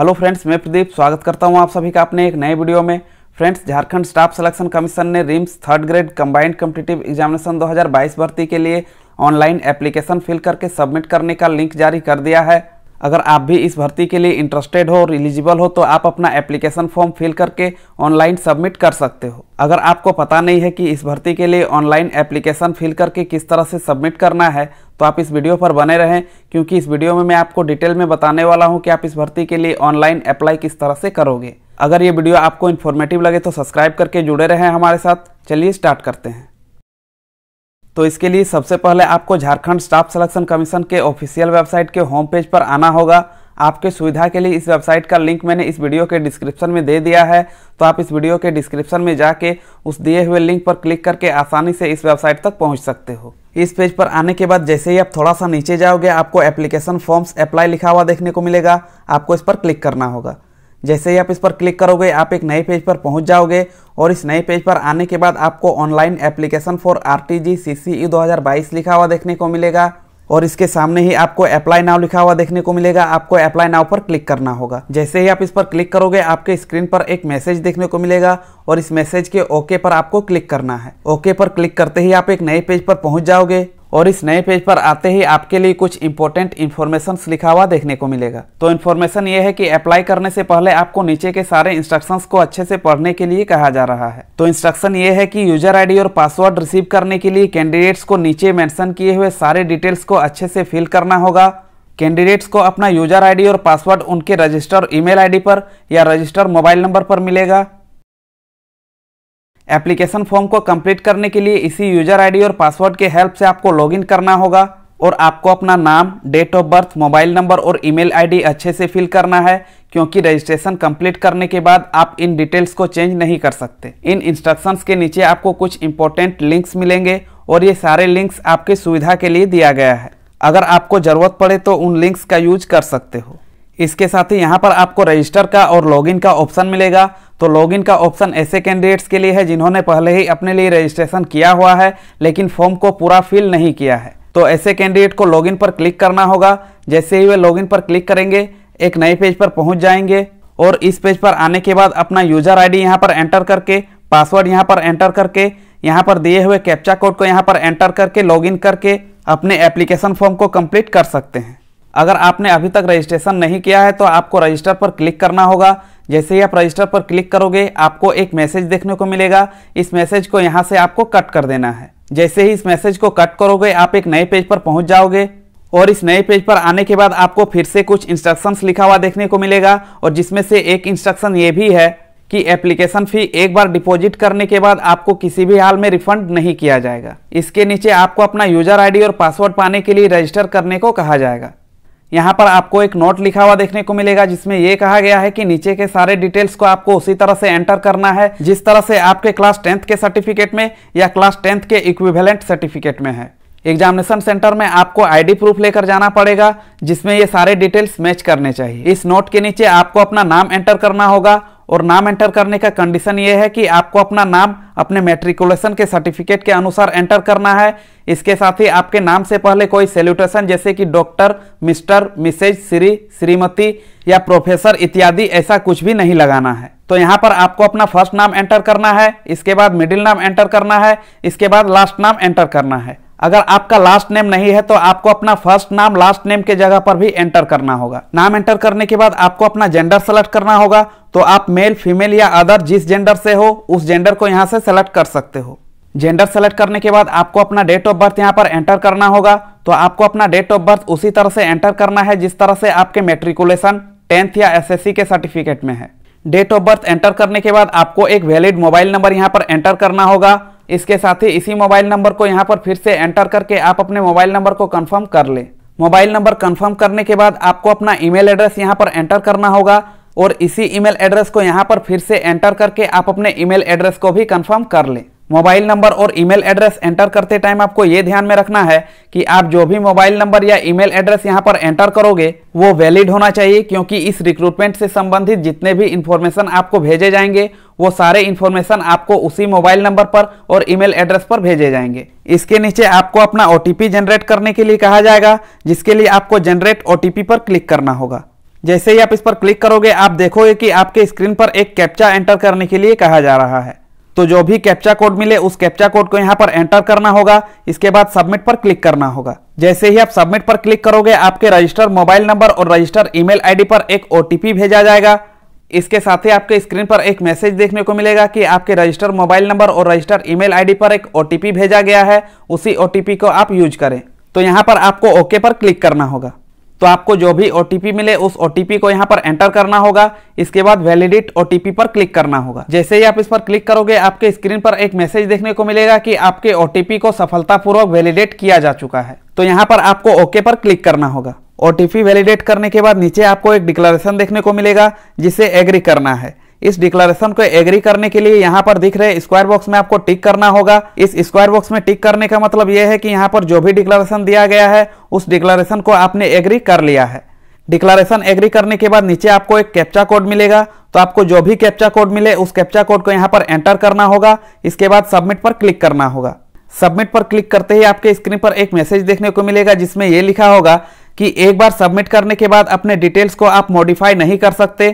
hello friends मैं प्रदीप स्वागत करता हूं आप सभी का अपने एक नए वीडियो में friends Jharkhand staff selection commission ने RIMS third grade combined competitive examination 2022 भर्ती के लिए ऑनलाइन एप्लीकेशन फिल करके सबमिट करने का लिंक जारी कर दिया है अगर आप भी इस भर्ती के लिए इंटरेस्टेड हो और एलिजिबल हो तो आप अपना एप्लीकेशन फॉर्म फिल करके ऑनलाइन सबमिट कर सकते हो अगर आपको पता नहीं है कि इस भर्ती के लिए ऑनलाइन एप्लीकेशन फिल करके किस तरह से सबमिट करना है तो आप इस वीडियो पर बने रहें क्योंकि इस वीडियो में मैं आपको डिटेल में बताने वाला हूँ कि आप इस भर्ती के लिए ऑनलाइन अप्लाई किस तरह से करोगे अगर ये वीडियो आपको इन्फॉर्मेटिव लगे तो सब्सक्राइब करके जुड़े रहें हमारे साथ चलिए स्टार्ट करते हैं तो इसके लिए सबसे पहले आपको झारखंड स्टाफ सिलेक्शन कमीशन के ऑफिशियल वेबसाइट के होम पेज पर आना होगा आपके सुविधा के लिए इस वेबसाइट का लिंक मैंने इस वीडियो के डिस्क्रिप्शन में दे दिया है तो आप इस वीडियो के डिस्क्रिप्शन में जाके उस दिए हुए लिंक पर क्लिक करके आसानी से इस वेबसाइट तक पहुंच सकते हो इस पेज पर आने के बाद जैसे ही आप थोड़ा सा नीचे जाओगे आपको एप्लीकेशन फॉर्म्स अप्लाई लिखा हुआ देखने को मिलेगा आपको इस पर क्लिक करना होगा जैसे ही आप इस पर क्लिक करोगे आप एक नए पेज पर पहुंच जाओगे और इस नए पेज पर आने के बाद आपको online application for R T G C C E दो हज़ार बाईस लिखा हुआ देखने को मिलेगा और इसके सामने ही आपको अप्लाई नाव लिखा हुआ देखने को मिलेगा आपको अप्लाई नाव पर क्लिक करना होगा जैसे ही आप इस पर क्लिक करोगे आपके स्क्रीन पर एक मैसेज देखने को मिलेगा और इस मैसेज के ओके पर आपको क्लिक करना है ओके पर क्लिक करते ही आप एक नए पेज पर पहुंच जाओगे और इस नए पेज पर आते ही आपके लिए कुछ इंपॉर्टेंट इन्फॉर्मेशन लिखा हुआ देखने को मिलेगा तो इन्फॉर्मेशन ये है कि अप्लाई करने से पहले आपको नीचे के सारे इंस्ट्रक्शंस को अच्छे से पढ़ने के लिए कहा जा रहा है तो इंस्ट्रक्शन ये है कि यूजर आईडी और पासवर्ड रिसीव करने के लिए कैंडिडेट्स को नीचे मैंशन किए हुए सारे डिटेल्स को अच्छे से फिल करना होगा कैंडिडेट्स को अपना यूजर आईडी और पासवर्ड उनके रजिस्टर ईमेल आईडी पर या रजिस्टर मोबाइल नंबर पर मिलेगा एप्लीकेशन फॉर्म को कंप्लीट करने के लिए इसी यूजर आईडी और पासवर्ड के हेल्प से आपको लॉगिन करना होगा और आपको अपना नाम date of birth mobile number और ईमेल आईडी अच्छे से फिल करना है क्योंकि रजिस्ट्रेशन कंप्लीट करने के बाद आप इन डिटेल्स को चेंज नहीं कर सकते इन इंस्ट्रक्शंस के नीचे आपको कुछ इंपॉर्टेंट लिंक्स मिलेंगे और ये सारे लिंक्स आपकी सुविधा के लिए दिया गया है अगर आपको ज़रूरत पड़े तो उन लिंक्स का यूज कर सकते हो इसके साथ ही यहाँ पर आपको रजिस्टर का और लॉगिन का ऑप्शन मिलेगा तो लॉगिन का ऑप्शन ऐसे कैंडिडेट्स के लिए है जिन्होंने पहले ही अपने लिए रजिस्ट्रेशन किया हुआ है लेकिन फॉर्म को पूरा फिल नहीं किया है तो ऐसे कैंडिडेट को लॉगिन पर क्लिक करना होगा जैसे ही वे लॉगिन पर क्लिक करेंगे एक नए पेज पर पहुंच जाएंगे और इस पेज पर आने के बाद अपना यूजर आईडी यहां पर एंटर करके पासवर्ड यहां पर एंटर करके यहां पर दिए हुए कैप्चा कोड को यहां पर एंटर करके लॉगिन करके अपने एप्लीकेशन फॉर्म को कंप्लीट कर सकते हैं अगर आपने अभी तक रजिस्ट्रेशन नहीं किया है तो आपको रजिस्टर पर क्लिक करना होगा जैसे ही आप रजिस्टर पर क्लिक करोगे आपको एक मैसेज देखने को मिलेगा इस मैसेज को यहाँ से आपको कट कर देना है जैसे ही इस मैसेज को कट करोगे आप एक नए पेज पर पहुँच जाओगे और इस नए पेज पर आने के बाद आपको फिर से कुछ इंस्ट्रक्शंस लिखा हुआ देखने को मिलेगा और जिसमें से एक इंस्ट्रक्शन ये भी है कि एप्लीकेशन फ़ी एक बार डिपॉजिट करने के बाद आपको किसी भी हाल में रिफंड नहीं किया जाएगा इसके नीचे आपको अपना यूजर आईडी और पासवर्ड पाने के लिए रजिस्टर करने को कहा जाएगा यहाँ पर आपको एक नोट लिखा हुआ देखने को मिलेगा जिसमें यह कहा गया है कि नीचे के सारे डिटेल्स को आपको उसी तरह से एंटर करना है जिस तरह से आपके क्लास टेंथ के सर्टिफिकेट में या क्लास टेंथ के इक्विवेलेंट सर्टिफिकेट में है एग्जामिनेशन सेंटर में आपको आईडी प्रूफ लेकर जाना पड़ेगा जिसमें ये सारे डिटेल्स मैच करने चाहिए इस नोट के नीचे आपको अपना नाम एंटर करना होगा और नाम एंटर करने का कंडीशन ये है कि आपको अपना नाम अपने मेट्रिकुलेशन के सर्टिफिकेट के अनुसार एंटर करना है इसके साथ ही आपके नाम से पहले कोई सेल्यूटेशन जैसे कि doctor mister missus Shri Shrimati या प्रोफेसर इत्यादि ऐसा कुछ भी नहीं लगाना है तो यहाँ पर आपको अपना फर्स्ट नाम एंटर करना है इसके बाद मिडिल नाम एंटर करना है इसके बाद लास्ट नाम एंटर करना है अगर आपका लास्ट नेम नहीं है तो आपको अपना फर्स्ट नाम लास्ट नेम के जगह पर भी एंटर करना होगा नाम एंटर करने के बाद आपको अपना जेंडर सेलेक्ट करना होगा तो आप मेल फीमेल या अदर जिस जेंडर से हो उस जेंडर को यहाँ से सेलेक्ट कर सकते हो जेंडर सेलेक्ट करने के बाद आपको अपना डेट ऑफ बर्थ यहाँ पर एंटर करना होगा तो आपको अपना डेट ऑफ बर्थ उसी तरह से एंटर करना है जिस तरह से आपके मेट्रिकुलेशन टेंथ या एस के सर्टिफिकेट में है डेट ऑफ बर्थ एंटर करने के बाद आपको एक वैलिड मोबाइल नंबर यहाँ पर एंटर करना होगा इसके साथ ही इसी मोबाइल नंबर को यहाँ पर फिर से एंटर करके आप अपने मोबाइल नंबर को कन्फर्म कर ले मोबाइल नंबर कन्फर्म करने के बाद आपको अपना ईमेल एड्रेस यहाँ पर एंटर करना होगा और इसी ईमेल एड्रेस को यहाँ पर फिर से एंटर करके आप अपने ईमेल एड्रेस को भी कंफर्म कर लें मोबाइल नंबर और ईमेल एड्रेस एंटर करते टाइम आपको ये ध्यान में रखना है कि आप जो भी मोबाइल नंबर या ईमेल एड्रेस यहाँ पर एंटर करोगे वो वैलिड होना चाहिए क्योंकि इस रिक्रूटमेंट से संबंधित जितने भी इन्फॉर्मेशन आपको भेजे जाएंगे वो सारे इन्फॉर्मेशन आपको उसी मोबाइल नंबर पर और ईमेल एड्रेस पर भेजे जाएंगे इसके नीचे आपको अपना ओ जनरेट करने के लिए कहा जाएगा जिसके लिए आपको जनरेट ओ पर क्लिक करना होगा जैसे ही आप इस पर क्लिक करोगे आप देखोगे कि आपके स्क्रीन पर एक कैप्चा एंटर करने के लिए कहा जा रहा है तो जो भी कैप्चा कोड मिले उस कैप्चा कोड को यहाँ पर एंटर करना होगा इसके बाद सबमिट पर क्लिक करना होगा जैसे ही आप सबमिट पर क्लिक करोगे आपके रजिस्टर मोबाइल नंबर और रजिस्टर ईमेल आईडी पर एक ओटीपी भेजा जाएगा इसके साथ ही आपके स्क्रीन पर एक मैसेज देखने को मिलेगा कि आपके रजिस्टर मोबाइल नंबर और रजिस्टर ईमेल आईडी पर एक ओटीपी भेजा गया है उसी ओटीपी को आप यूज करें तो यहाँ पर आपको ओके पर क्लिक करना होगा तो आपको जो भी ओ मिले उस ओ को यहाँ पर एंटर करना होगा इसके बाद वैलिडेट ओ पर क्लिक करना होगा जैसे ही आप इस पर क्लिक करोगे आपके स्क्रीन पर एक मैसेज देखने को मिलेगा कि आपके ओ को सफलतापूर्वक वैलिडेट किया जा चुका है तो यहाँ पर आपको ओके पर क्लिक करना होगा ओ वैलिडेट करने के बाद नीचे आपको एक डिक्लेरेशन देखने को मिलेगा जिसे एग्री करना है इस डिक्लेरेशन को एग्री करने के लिए यहाँ पर दिख रहे स्क्वायर बॉक्स में आपको टिक करना होगा इस स्क्वायर बॉक्स में टिक करने का मतलब यह है कि यहाँ पर जो भी डिक्लेरेशन दिया गया है उस डिक्लेरेशन को आपने एग्री कर लिया है डिक्लेरेशन एग्री करने के बाद नीचे आपको एक कैप्चा कोड मिलेगा तो आपको जो भी कैप्चा कोड मिले उस कैप्चा कोड को यहाँ पर एंटर करना होगा इसके बाद सबमिट पर क्लिक करना होगा सबमिट पर क्लिक करते ही आपके स्क्रीन पर एक मैसेज देखने को मिलेगा जिसमें यह लिखा होगा कि एक बार सबमिट करने के बाद अपने डिटेल्स को आप मॉडिफाई नहीं कर सकते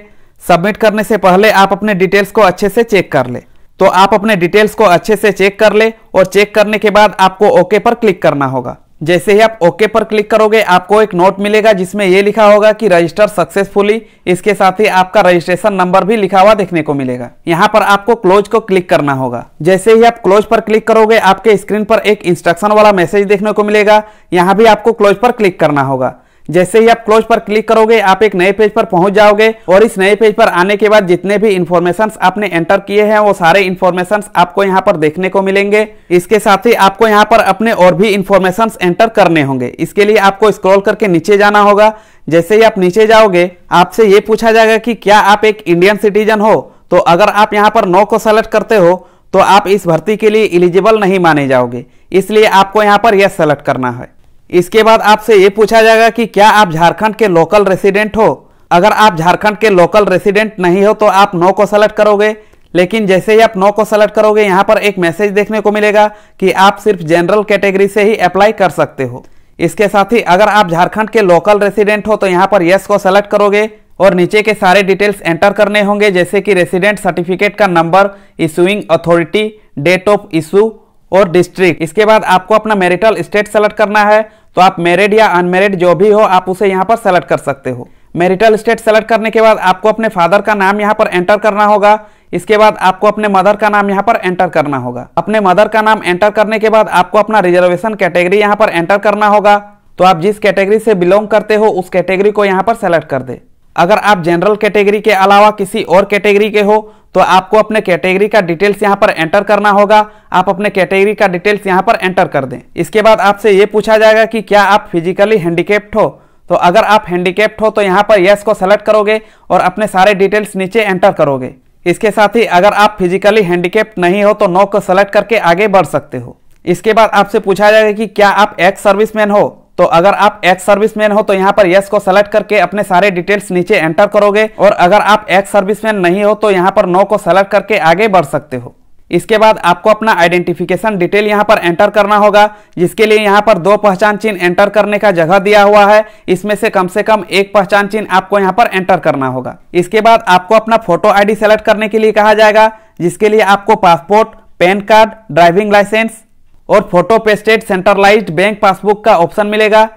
सबमिट करने से पहले आप अपने डिटेल्स को अच्छे से चेक कर ले तो आप अपने डिटेल्स को अच्छे से चेक कर ले और चेक करने के बाद आपको ओके पर क्लिक करना होगा जैसे ही आप ओके पर क्लिक करोगे आपको एक नोट मिलेगा जिसमें यह लिखा होगा कि रजिस्टर सक्सेसफुली इसके साथ ही आपका रजिस्ट्रेशन नंबर भी लिखा हुआ देखने को मिलेगा यहाँ पर आपको क्लोज को क्लिक करना होगा जैसे ही आप क्लोज पर क्लिक करोगे आपके स्क्रीन पर एक इंस्ट्रक्शन वाला मैसेज देखने को मिलेगा यहाँ भी आपको क्लोज पर क्लिक करना होगा जैसे ही आप क्लोज पर क्लिक करोगे आप एक नए पेज पर पहुंच जाओगे और इस नए पेज पर आने के बाद जितने भी इन्फॉर्मेशन आपने एंटर किए हैं वो सारे इन्फॉर्मेशन आपको यहाँ पर देखने को मिलेंगे इसके साथ ही आपको यहाँ पर अपने और भी इन्फॉर्मेशन एंटर करने होंगे इसके लिए आपको स्क्रॉल करके नीचे जाना होगा जैसे ही आप नीचे जाओगे आपसे ये पूछा जाएगा कि क्या आप एक इंडियन सिटीजन हो तो अगर आप यहाँ पर नो को सेलेक्ट करते हो तो आप इस भर्ती के लिए इलिजिबल नहीं माने जाओगे इसलिए आपको यहाँ पर यस सेलेक्ट करना है इसके बाद आपसे ये पूछा जाएगा कि क्या आप झारखंड के लोकल रेसिडेंट हो अगर आप झारखंड के लोकल रेसिडेंट नहीं हो तो आप नो को सेलेक्ट करोगे लेकिन जैसे ही आप नो को सेलेक्ट करोगे यहाँ पर एक मैसेज देखने को मिलेगा कि आप सिर्फ जनरल कैटेगरी से ही अप्लाई कर सकते हो इसके साथ ही अगर आप झारखंड के लोकल रेसिडेंट हो तो यहाँ पर यस को सेलेक्ट करोगे और नीचे के सारे डिटेल्स एंटर करने होंगे जैसे कि रेसिडेंट सर्टिफिकेट का number issuing authority date of issue और डिस्ट्रिक्ट इसके बाद आपको अपना मेरिटल स्टेट सेलेक्ट करना है तो आप मेरिड या अनमेरिड जो भी हो आप उसे यहाँ पर सेलेक्ट कर सकते हो मेरिटल स्टेट सेलेक्ट करने के बाद आपको अपने फादर का नाम यहाँ पर एंटर करना होगा इसके बाद आपको अपने मदर का नाम यहाँ पर एंटर करना होगा अपने मदर का नाम एंटर करने के बाद आपको अपना रिजर्वेशन कैटेगरी यहाँ पर एंटर करना होगा तो आप जिस कैटेगरी से बिलोंग करते हो उस कैटेगरी को यहाँ पर सेलेक्ट कर दे अगर आप जनरल कैटेगरी के अलावा किसी और कैटेगरी के हो तो आपको अपने कैटेगरी का डिटेल्स यहाँ पर एंटर करना होगा आप अपने कैटेगरी का डिटेल्स यहाँ पर एंटर कर दें इसके बाद आपसे ये पूछा जाएगा कि क्या आप फिजिकली हैंडीकेप्ट हो तो अगर आप हैंडीकेप्ट हो तो यहाँ पर यस को सेलेक्ट करोगे और अपने सारे डिटेल्स नीचे एंटर करोगे इसके साथ ही अगर आप फिजिकली हैंडीकेप्ट नहीं हो तो नो को सेलेक्ट करके आगे बढ़ सकते हो इसके बाद आपसे पूछा जाएगा कि क्या आप एक्स सर्विसमैन हो तो अगर आप एक्स सर्विसमैन हो तो यहाँ पर यस को सेलेक्ट करके अपने सारे डिटेल्स नीचे एंटर करोगे और अगर आप एक्स सर्विसमैन नहीं हो तो यहाँ पर नो को सेलेक्ट करके आगे बढ़ सकते हो इसके बाद आपको अपना आइडेंटिफिकेशन डिटेल यहाँ पर एंटर करना होगा जिसके लिए यहाँ पर दो पहचान चिन्ह एंटर करने का जगह दिया हुआ है इसमें से कम से कम एक पहचान चिन्ह आपको यहाँ पर एंटर करना होगा इसके बाद आपको अपना फोटो आईडी सेलेक्ट करने के लिए कहा जाएगा जिसके लिए आपको passport PAN card driving licence और photo pasted centralised bank passbook का ऑप्शन मिलेगा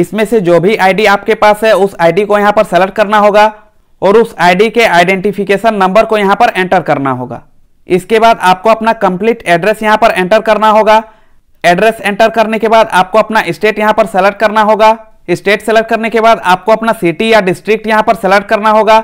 इसमें से जो भी आईडी आपके पास है उस आईडी को यहाँ पर सेलेक्ट करना होगा और उस आईडी के आइडेंटिफिकेशन नंबर को यहाँ पर एंटर करना होगा इसके बाद आपको अपना कंप्लीट एड्रेस यहाँ पर एंटर करना होगा एड्रेस एंटर करने के बाद आपको अपना स्टेट यहाँ पर सेलेक्ट करना होगा स्टेट सेलेक्ट करने के बाद आपको अपना सिटी या डिस्ट्रिक्ट यहाँ पर सेलेक्ट करना होगा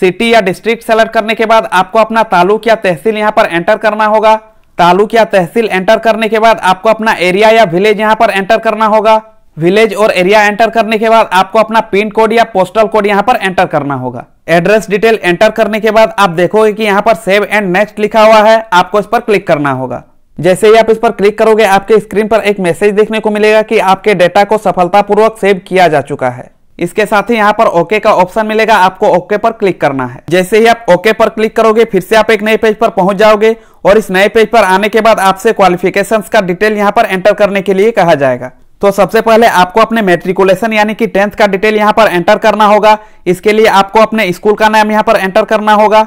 सिटी या डिस्ट्रिक्ट सेलेक्ट करने के बाद आपको अपना तालुक या तहसील यहाँ पर एंटर करना होगा तालुक या तहसील एंटर करने के बाद आपको अपना एरिया या विलेज यहाँ पर एंटर करना होगा विलेज और एरिया एंटर करने के बाद आपको अपना पिन कोड या पोस्टल कोड यहाँ पर एंटर करना होगा एड्रेस डिटेल एंटर करने के बाद आप देखोगे कि यहाँ पर सेव एंड नेक्स्ट लिखा हुआ है आपको इस पर क्लिक करना होगा जैसे ही आप इस पर क्लिक करोगे आपके स्क्रीन पर एक मैसेज देखने को मिलेगा कि आपके डेटा को सफलतापूर्वक सेव किया जा चुका है इसके साथ ही यहाँ पर ओके का ऑप्शन मिलेगा आपको ओके पर क्लिक करना है जैसे ही आप ओके पर क्लिक करोगे फिर से आप एक नए पेज पर पहुंच जाओगे और इस नए पेज पर आने के बाद आपसे क्वालिफिकेशन का डिटेल यहाँ पर एंटर करने के लिए कहा जाएगा तो सबसे पहले आपको अपने मेट्रिकुलेशन यानी कि टेंथ का डिटेल यहाँ पर एंटर करना होगा इसके लिए आपको अपने स्कूल का नाम यहाँ पर एंटर करना होगा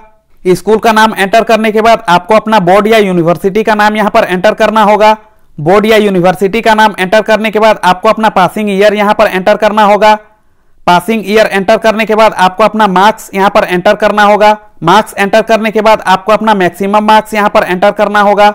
स्कूल का नाम एंटर करने के बाद आपको अपना बोर्ड या यूनिवर्सिटी का नाम यहाँ पर एंटर करना होगा बोर्ड या यूनिवर्सिटी का नाम एंटर करने के बाद आपको अपना पासिंग ईयर यहाँ पर एंटर करना होगा पासिंग ईयर एंटर करने के बाद आपको अपना मार्क्स यहां पर एंटर करना होगा मार्क्स एंटर करने के बाद आपको अपना मैक्सिमम मार्क्स यहां पर एंटर करना होगा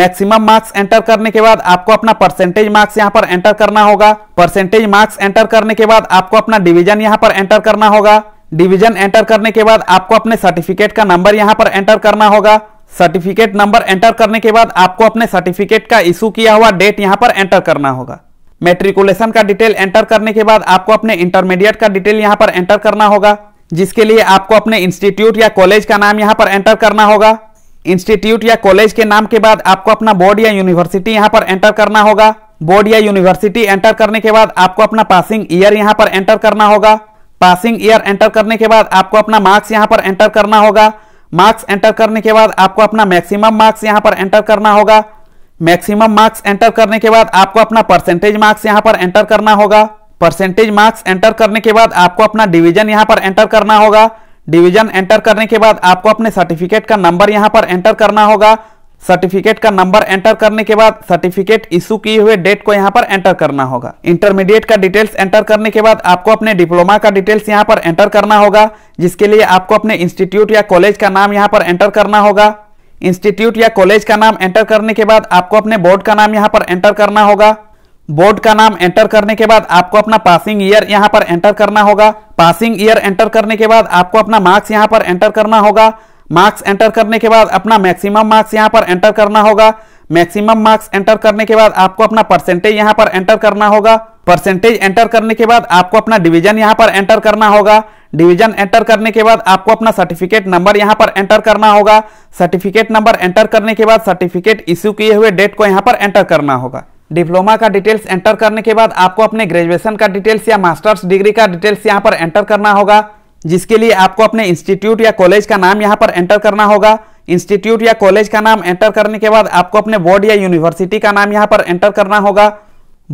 मैक्सिमम मार्क्स एंटर करने के बाद आपको अपना परसेंटेज मार्क्स यहां पर एंटर करना होगा परसेंटेज मार्क्स एंटर करने के बाद आपको अपना डिवीजन यहां पर एंटर करना होगा डिवीजन एंटर करने के बाद आपको अपने सर्टिफिकेट का नंबर यहां पर एंटर करना होगा सर्टिफिकेट नंबर एंटर करने के बाद आपको अपने सर्टिफिकेट का इशू किया हुआ डेट यहां पर एंटर करना होगा मेट्रिकुलेशन का डिटेल एंटर करने के बाद आपको अपने इंटरमीडिएट का डिटेल यहाँ पर एंटर करना होगा जिसके लिए आपको अपने इंस्टीट्यूट या कॉलेज का नाम यहाँ पर एंटर करना होगा इंस्टीट्यूट या कॉलेज के नाम के बाद आपको अपना बोर्ड या यूनिवर्सिटी यहाँ पर एंटर करना होगा बोर्ड या यूनिवर्सिटी एंटर करने के बाद आपको अपना पासिंग ईयर यहाँ पर एंटर करना होगा पासिंग ईयर एंटर करने के बाद आपको अपना मार्क्स यहाँ पर एंटर करना होगा मार्क्स एंटर करने के बाद आपको अपना मैक्सिमम मार्क्स यहाँ पर एंटर करना होगा मैक्सिमम मार्क्स एंटर करने के बाद आपको अपना परसेंटेज मार्क्स यहां पर एंटर करना होगा परसेंटेज मार्क्स एंटर करने के बाद आपको अपना डिवीजन यहां पर एंटर करना होगा डिवीजन एंटर करने के बाद आपको अपने सर्टिफिकेट का नंबर यहां पर एंटर करना होगा सर्टिफिकेट का नंबर एंटर करने के बाद सर्टिफिकेट इशू किए हुए डेट को यहाँ पर एंटर करना होगा इंटरमीडिएट का डिटेल्स एंटर करने के बाद आपको अपने डिप्लोमा का डिटेल्स यहाँ पर एंटर करना होगा जिसके लिए आपको अपने इंस्टीट्यूट या कॉलेज का नाम यहाँ पर एंटर करना होगा इंस्टीट्यूट या कॉलेज का नाम एंटर करने के बाद आपको अपने बोर्ड का नाम यहाँ पर एंटर करना होगा बोर्ड का नाम एंटर करने के बाद आपको अपना पासिंग ईयर यहाँ पर एंटर करना होगा पासिंग ईयर एंटर करने के बाद आपको अपना मार्क्स यहाँ पर एंटर करना होगा मार्क्स एंटर करने के बाद अपना मैक्सिमम मार्क्स यहाँ पर एंटर करना होगा मैक्सिमम मार्क्स एंटर करने के बाद आपको अपना परसेंटेज यहाँ पर एंटर करना होगा परसेंटेज एंटर करने के बाद आपको अपना डिवीजन यहाँ पर एंटर करना होगा डिवीजन एंटर करने के बाद आपको अपना सर्टिफिकेट नंबर यहाँ पर एंटर करना होगा सर्टिफिकेट नंबर एंटर करने के बाद सर्टिफिकेट इश्यू किए हुए डेट को यहाँ पर एंटर करना होगा डिप्लोमा का डिटेल्स एंटर करने के बाद आपको अपने ग्रेजुएशन का डिटेल्स या मास्टर्स डिग्री का डिटेल्स यहाँ पर एंटर करना होगा जिसके लिए आपको अपने इंस्टीट्यूट या कॉलेज का नाम यहाँ पर एंटर करना होगा इंस्टीट्यूट या कॉलेज का नाम एंटर करने के बाद आपको अपने बोर्ड या यूनिवर्सिटी का नाम यहाँ पर एंटर करना होगा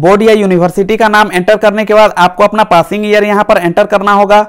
बोर्ड या यूनिवर्सिटी का नाम एंटर करने के बाद आपको अपना पासिंग ईयर यहाँ पर एंटर करना होगा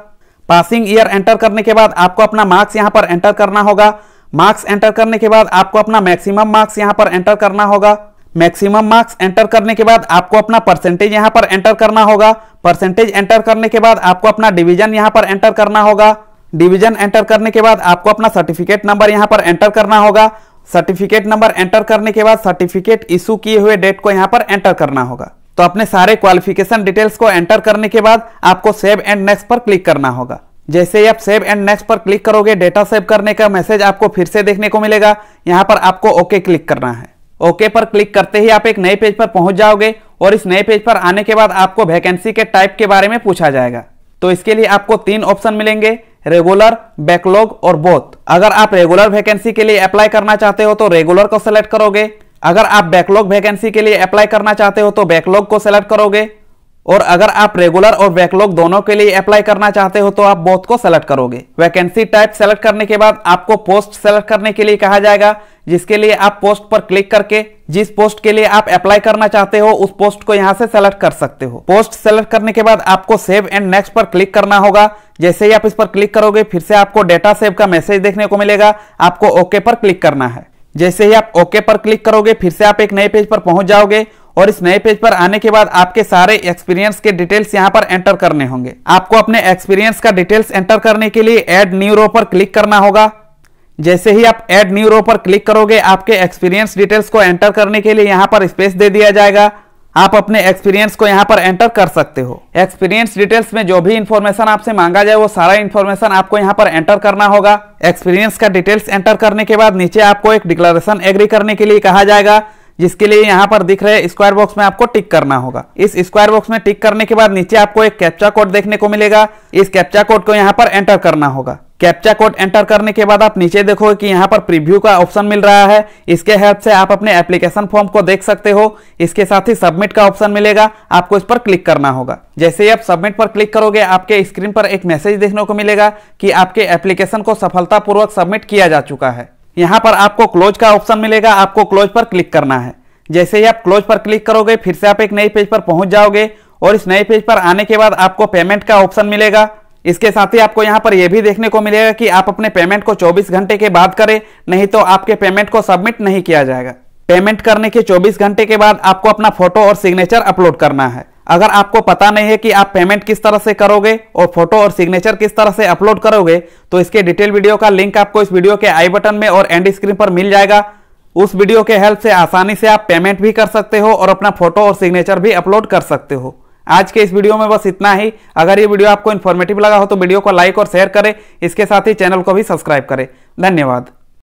पासिंग ईयर एंटर करने के बाद आपको अपना मार्क्स यहाँ पर एंटर करना होगा मार्क्स एंटर करने के बाद आपको अपना मैक्सिमम मार्क्स यहाँ पर एंटर करना होगा मैक्सिमम मार्क्स एंटर करने के बाद आपको अपना परसेंटेज यहाँ पर एंटर करना होगा परसेंटेज एंटर करने के बाद आपको अपना डिवीजन यहाँ पर एंटर करना होगा डिवीजन एंटर करने के बाद आपको अपना सर्टिफिकेट नंबर यहाँ पर एंटर करना होगा सर्टिफिकेट नंबर एंटर करने के बाद सर्टिफिकेट इशू किए हुए डेट को यहाँ पर एंटर करना होगा तो अपने सारे क्वालिफिकेशन डिटेल्स को एंटर करने के बाद आपको सेव एंड नेक्स्ट पर क्लिक करना होगा जैसे ही आप सेव एंड नेक्स्ट पर क्लिक करोगे डेटा सेव करने का मैसेज आपको फिर से देखने को मिलेगा यहाँ पर आपको ओके क्लिक करना है ओके पर क्लिक करते ही आप एक नए पेज पर पहुंच जाओगे और इस नए पेज पर आने के बाद आपको वैकेंसी के टाइप के बारे में पूछा जाएगा तो इसके लिए आपको तीन ऑप्शन मिलेंगे रेगुलर बैकलॉग और बोथ अगर आप रेगुलर वैकेंसी के लिए अप्लाई करना चाहते हो तो रेगुलर को सिलेक्ट करोगे अगर आप बैकलॉग वैकेंसी के लिए अप्लाई करना चाहते हो तो बैकलॉग को सिलेक्ट करोगे और अगर आप रेगुलर और वैकलॉग दोनों के लिए अप्लाई करना चाहते हो तो आप बोथ को सेलेक्ट करोगे वैकेंसी टाइप सेलेक्ट करने के बाद आपको पोस्ट सेलेक्ट करने के लिए कहा जाएगा जिसके लिए आप पोस्ट पर क्लिक करके जिस पोस्ट के लिए आप अप्लाई करना चाहते हो उस पोस्ट को यहाँ से सेलेक्ट कर सकते हो पोस्ट सेलेक्ट करने के बाद आपको सेव एंड नेक्स्ट पर क्लिक करना होगा जैसे ही आप इस पर क्लिक करोगे फिर से आपको डेटा सेव का मैसेज देखने को मिलेगा आपको ओके पर क्लिक करना है जैसे ही आप ओके पर क्लिक करोगे फिर से आप एक नए पेज पर पहुंच जाओगे और इस नए पेज पर आने के बाद आपके सारे एक्सपीरियंस के डिटेल्स यहाँ पर एंटर करने होंगे आपको अपने एक्सपीरियंस का डिटेल्स एंटर करने के लिए एड न्यू रो पर क्लिक करना होगा जैसे ही आप एड न्यू रो पर क्लिक करोगे आपके एक्सपीरियंस डिटेल्स को एंटर करने के लिए यहाँ पर स्पेस दे दिया जाएगा आप अपने एक्सपीरियंस को यहाँ पर एंटर कर सकते हो एक्सपीरियंस डिटेल्स में जो भी इन्फॉर्मेशन आपसे मांगा जाए वो सारा इन्फॉर्मेशन आपको यहाँ पर एंटर करना होगा एक्सपीरियंस का डिटेल्स एंटर करने के बाद नीचे आपको एक डिक्लेरेशन एग्री करने के लिए कहा जाएगा जिसके लिए यहाँ पर दिख रहे स्क्वायर बॉक्स में आपको टिक करना होगा इस स्क्वायर बॉक्स में टिक करने के बाद नीचे आपको एक कैप्चा कोड देखने को मिलेगा इस कैप्चा कोड को यहाँ पर एंटर करना होगा कैप्चा कोड एंटर करने के बाद आप नीचे देखोगे कि यहाँ पर प्रीव्यू का ऑप्शन मिल रहा है इसके हेल्प से आप अपने एप्लीकेशन फॉर्म को देख सकते हो इसके साथ ही सबमिट का ऑप्शन मिलेगा आपको इस पर क्लिक करना होगा जैसे ही आप सबमिट पर क्लिक करोगे आपके स्क्रीन पर एक मैसेज देखने को मिलेगा कि आपके एप्लीकेशन को सफलतापूर्वक सबमिट किया जा चुका है यहाँ पर आपको क्लोज का ऑप्शन मिलेगा आपको क्लोज पर क्लिक करना है जैसे ही आप क्लोज पर क्लिक करोगे फिर से आप एक नए पेज पर पहुंच जाओगे और इस नए पेज पर आने के बाद आपको पेमेंट का ऑप्शन मिलेगा इसके साथ ही आपको यहाँ पर यह भी देखने को मिलेगा कि आप अपने पेमेंट को 24 घंटे के बाद करें नहीं तो आपके पेमेंट को सबमिट नहीं किया जाएगा पेमेंट करने के 24 घंटे के बाद आपको अपना फोटो और सिग्नेचर अपलोड करना है अगर आपको पता नहीं है कि आप पेमेंट किस तरह से करोगे और फोटो और सिग्नेचर किस तरह से अपलोड करोगे तो इसके डिटेल वीडियो का लिंक आपको इस वीडियो के आई बटन में और एंड स्क्रीन पर मिल जाएगा उस वीडियो के हेल्प से आसानी से आप पेमेंट भी कर सकते हो और अपना फोटो और सिग्नेचर भी अपलोड कर सकते हो आज के इस वीडियो में बस इतना ही अगर ये वीडियो आपको इन्फॉर्मेटिव लगा हो तो वीडियो को लाइक और शेयर करें इसके साथ ही चैनल को भी सब्सक्राइब करें धन्यवाद